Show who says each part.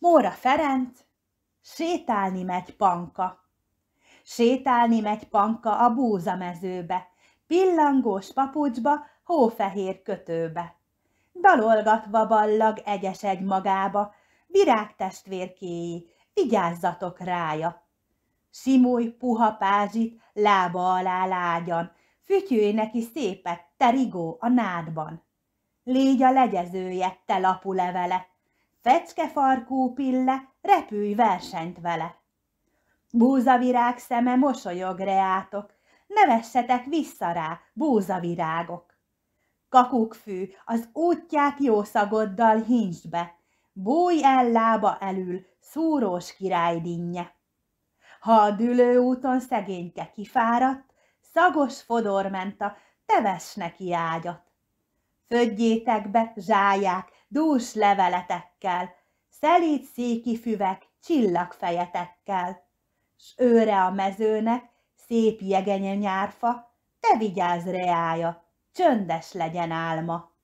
Speaker 1: Móra Ferenc, sétálni megy Panka. Sétálni megy Panka a búzamezőbe, pillangós papucsba, hófehér kötőbe. Dalolgatva ballag egyes egy magába, testvérkéi, vigyázzatok rája. Simúj puha pázsit lába alá lágyan, fütyülj neki szépet, te rigó a nádban. Légy a legyezője, te lapulevele, Fecskefarkú pille, repülj versenyt vele. Búzavirág szeme mosolyog reátok, nevessetek vissza rá, búzavirágok. Kakukkfű, az útját jó szagoddal hincs be, búj el lába elül, szúrós király dinnye. Ha a dülő úton szegényke kifáradt, szagos fodor ment a, teves neki ágyat. Födjétek be zsáják, dús leveletekkel, szelíd széki füvek, csillagfejetekkel. S őre a mezőnek, szép jegenye nyárfa, te vigyázz reája, csöndes legyen álma.